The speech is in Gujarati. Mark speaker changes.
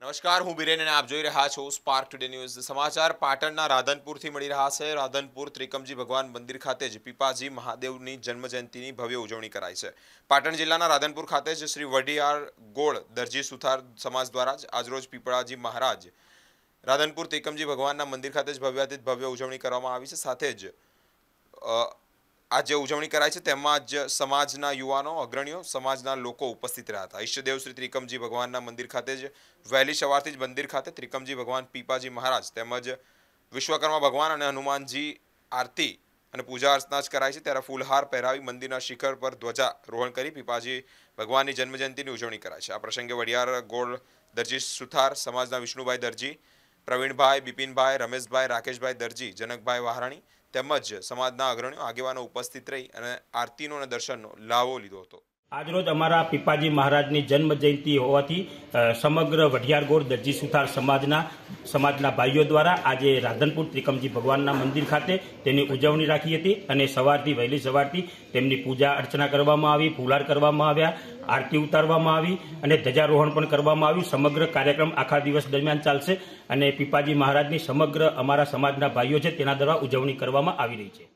Speaker 1: નમસ્કાર હું બિરેન અને આપ જોઈ રહ્યા છો સ્પાર્ક ટુડે ન્યૂઝ સમાચાર પાટણના રાધનપુરથી મળી રહ્યા છે રાધનપુર ત્રિકમજી ભગવાન મંદિર ખાતે જ પીપાજી મહાદેવની જન્મજયંતિની ભવ્ય ઉજવણી કરાઈ છે પાટણ જિલ્લાના રાધનપુર ખાતે જ શ્રી વડિયાર ગોળ દરજી સુથાર સમાજ દ્વારા જ આજરોજ પીપળાજી મહારાજ રાધનપુર ત્રિકમજી ભગવાનના મંદિર ખાતે જ ભવ્યાતીત ભવ્ય ઉજવણી કરવામાં આવી છે સાથે જ આજે ઉજવણી કરાય છે તેમાં જ સમાજના યુવાનો અગ્રણીઓ સમાજના લોકો ઉપસ્થિત રહ્યા હતા ઈષ્ટદેવ શ્રી ત્રિકમજી ભગવાનના મંદિર ખાતે જ વહેલી સવારથી જ મંદિર ખાતે ત્રિકમજી ભગવાન પીપાજી મહારાજ તેમજ વિશ્વકર્મા ભગવાન અને હનુમાનજી આરતી અને પૂજા અર્ચના જ કરાય છે ત્યારે ફૂલહાર પહેરાવી મંદિરના શિખર પર ધ્વજા રોહણ કરી પીપાજી ભગવાનની જન્મજયંતિની ઉજવણી કરાય છે આ પ્રસંગે વડિયાર ગોળ દરજી સુથાર સમાજના વિષ્ણુભાઈ દરજી પ્રવીણભાઈ બિપિનભાઈ રમેશભાઈ રાકેશભાઈ દરજી જનકભાઈ વહારાણી તેમજ સમાજના અગ્રણીઓ આગેવાનો ઉપસ્થિત રહી અને આરતીનો અને દર્શનનો લાહવો લીધો હતો
Speaker 2: આજરોજ અમારા પીપાજી મહારાજની જન્મ જયંતિ હોવાથી સમગ્ર વઢિયારગોળ દરજી સુથાર સમાજના સમાજના ભાઈઓ દ્વારા આજે રાધનપુર ત્રિકમજી ભગવાનના મંદિર ખાતે તેની ઉજવણી રાખી હતી અને સવારથી વહેલી સવારથી તેમની પૂજા અર્ચના કરવામાં આવી ફૂલાર કરવામાં આવ્યા આરતી ઉતારવામાં આવી અને ધજારોહણ પણ કરવામાં આવ્યું સમગ્ર કાર્યક્રમ આખા દિવસ દરમિયાન ચાલશે અને પીપાજી મહારાજની સમગ્ર અમારા સમાજના ભાઈઓ છે તેના દ્વારા ઉજવણી કરવામાં આવી રહી છે